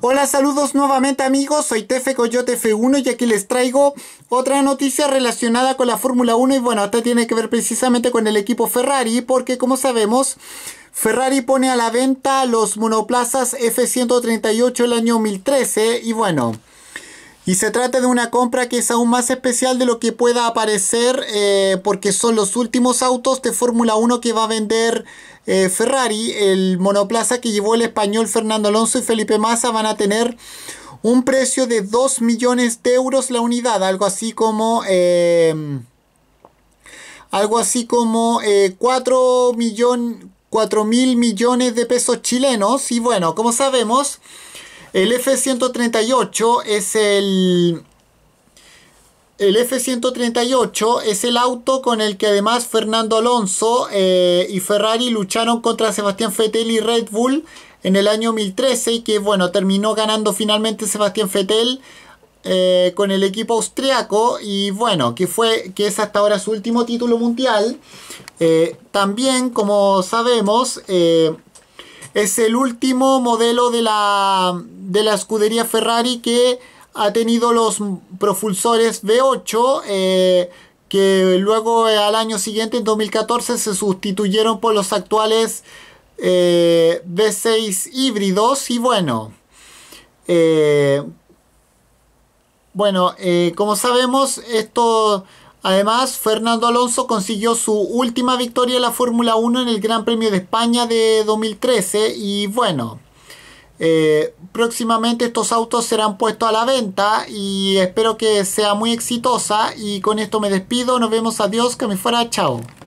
Hola, saludos nuevamente amigos, soy Tefe Coyote F1 y aquí les traigo otra noticia relacionada con la Fórmula 1 y bueno, esta tiene que ver precisamente con el equipo Ferrari porque como sabemos... Ferrari pone a la venta los monoplazas F138 el año 2013 y bueno, y se trata de una compra que es aún más especial de lo que pueda aparecer eh, porque son los últimos autos de Fórmula 1 que va a vender eh, Ferrari. El monoplaza que llevó el español Fernando Alonso y Felipe Massa van a tener un precio de 2 millones de euros la unidad, algo así como... Eh, algo así como 4 4 mil millones de pesos chilenos. Y bueno, como sabemos, el F-138 es el... El F-138 es el auto con el que además Fernando Alonso eh, y Ferrari lucharon contra Sebastián Fettel y Red Bull en el año 2013 y que bueno, terminó ganando finalmente Sebastián Fettel eh, con el equipo austriaco y bueno, que fue que es hasta ahora su último título mundial. Eh, también, como sabemos, es el último modelo de la, escudería Ferrari que ha tenido los propulsores V8 eh, que luego eh, al año siguiente, en 2014, se sustituyeron por los actuales eh, V6 híbridos y bueno. Eh, bueno, como sabemos, esto Además, Fernando Alonso consiguió su última victoria en la Fórmula 1 en el Gran Premio de España de 2013 y bueno, eh, próximamente estos autos serán puestos a la venta y espero que sea muy exitosa y con esto me despido, nos vemos, adiós, que me fuera, chao.